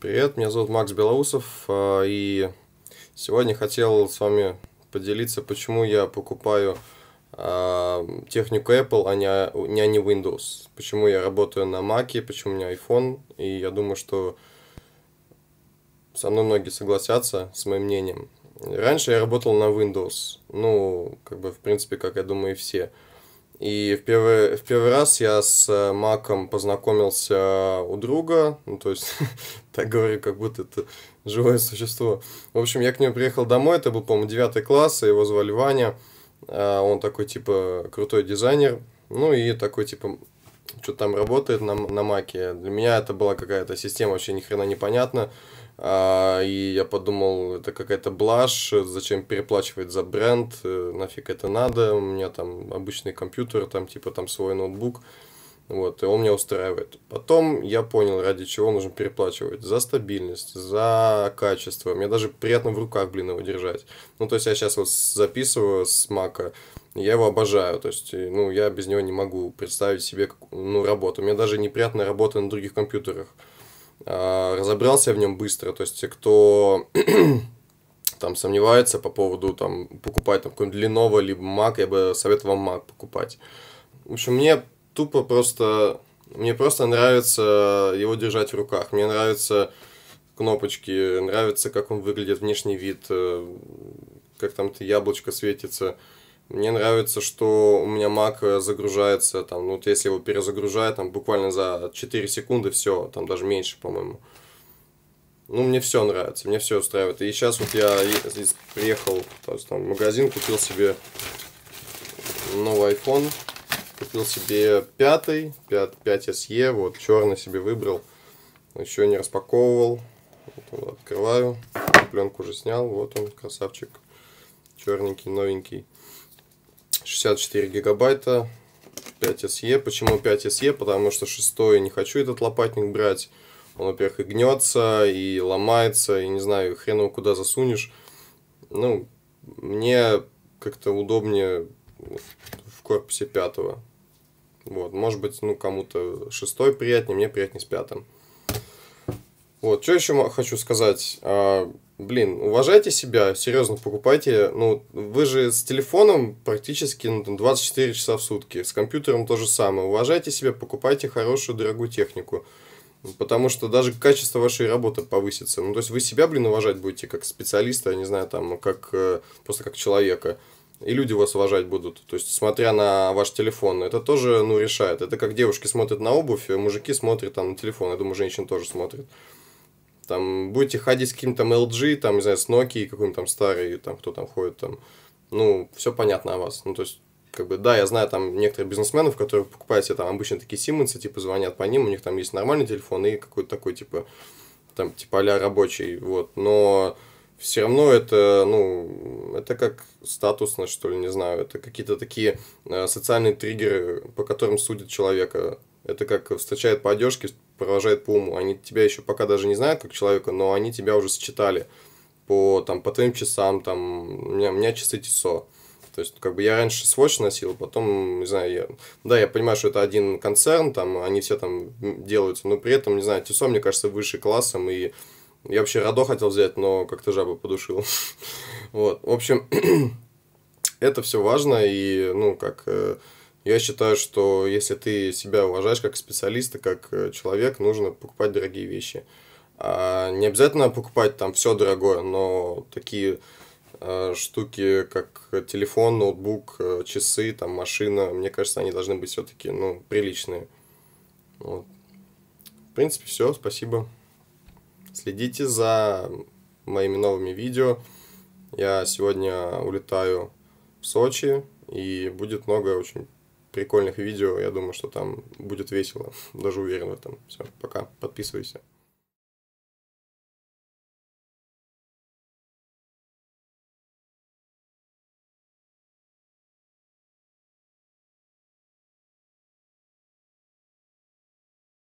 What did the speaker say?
Привет, меня зовут Макс Белоусов, а, и сегодня хотел с вами поделиться, почему я покупаю а, технику Apple, а не, а не Windows. Почему я работаю на Mac, почему у меня iPhone, и я думаю, что со мной многие согласятся с моим мнением. Раньше я работал на Windows, ну, как бы, в принципе, как я думаю, и все. И в первый, в первый раз я с э, Маком познакомился у друга, ну, то есть, так говорю, как будто это живое существо. В общем, я к нему приехал домой, это был, по-моему, 9 класс, его звали Ваня, а, он такой, типа, крутой дизайнер, ну, и такой, типа, что там работает на, на Маке. Для меня это была какая-то система вообще ни хрена непонятна. А, и я подумал, это какая-то блажь, зачем переплачивать за бренд, э, нафиг это надо, у меня там обычный компьютер, там типа там свой ноутбук, вот, и он меня устраивает. Потом я понял, ради чего нужно переплачивать. За стабильность, за качество. Мне даже приятно в руках, блин, его держать. Ну, то есть я сейчас вот записываю с Мака, я его обожаю, то есть, ну, я без него не могу представить себе, ну, работу. Мне даже неприятно работа на других компьютерах. А, разобрался в нем быстро, то есть кто там сомневается по поводу там покупать там какой-нибудь Lenovo либо Mac, я бы советовал Mac покупать. В общем, мне тупо просто мне просто нравится его держать в руках. Мне нравятся кнопочки, нравится, как он выглядит, внешний вид, э, как там это яблочко светится. Мне нравится, что у меня Mac э, загружается, там, ну, вот если его перезагружаю, там, буквально за 4 секунды все, там, даже меньше, по-моему. Ну, мне все нравится, мне все устраивает. И сейчас вот я здесь приехал то есть, там, в магазин, купил себе новый iPhone, купил себе пятый, 5, 5SE, вот, черный себе выбрал, еще не распаковывал. Вот, вот, открываю, пленку уже снял, вот он, красавчик, черненький, новенький. 64 гигабайта, 5 SE. Почему 5 SE? Потому что 6 не хочу этот лопатник брать. Он, во-первых, и гнется, и ломается, и не знаю, хрен его куда засунешь. Ну, мне как-то удобнее в корпусе пятого. Вот, может быть, ну, кому-то шестой приятнее, мне приятнее с пятым. Вот, что еще хочу сказать. А, блин, уважайте себя, серьезно, покупайте, ну, вы же с телефоном практически ну, там, 24 часа в сутки, с компьютером то же самое, уважайте себя, покупайте хорошую, дорогую технику, потому что даже качество вашей работы повысится, ну, то есть вы себя, блин, уважать будете как специалиста, я не знаю, там, как, э, просто как человека, и люди вас уважать будут, то есть смотря на ваш телефон, это тоже, ну, решает, это как девушки смотрят на обувь, мужики смотрят там на телефон, я думаю, женщины тоже смотрят, там будете ходить с каким-то LG, там, не знаю, с Nokia, какой-нибудь там старый, там, кто там ходит, там, ну, все понятно о вас. Ну, то есть, как бы, да, я знаю там некоторых бизнесменов, которые покупают себе там обычно такие Симмонсы, типа, звонят по ним, у них там есть нормальный телефон и какой-то такой, типа, там, типа, а рабочий, вот, но все равно это, ну, это как статусно, что ли, не знаю, это какие-то такие э, социальные триггеры, по которым судят человека. Это как встречает по одежке, провожают по уму. Они тебя еще пока даже не знают как человека, но они тебя уже сочетали по, там, по твоим часам, там, у меня, у меня часы ТИСО. То есть, как бы я раньше Swatch носил, потом, не знаю, я... да, я понимаю, что это один концерн, там, они все там делаются, но при этом, не знаю, Тесо, мне кажется, выше классом, и я вообще Радо хотел взять, но как-то жаба подушил. вот, в общем, это все важно, и, ну, как э, я считаю, что если ты себя уважаешь как специалиста, как э, человек, нужно покупать дорогие вещи. А, не обязательно покупать там все дорогое, но такие э, штуки, как телефон, ноутбук, э, часы, там машина, мне кажется, они должны быть все-таки ну, приличные. Вот. В принципе, все. Спасибо. Следите за моими новыми видео. Я сегодня улетаю в Сочи, и будет много очень прикольных видео. Я думаю, что там будет весело. Даже уверен в этом. Все, пока. Подписывайся.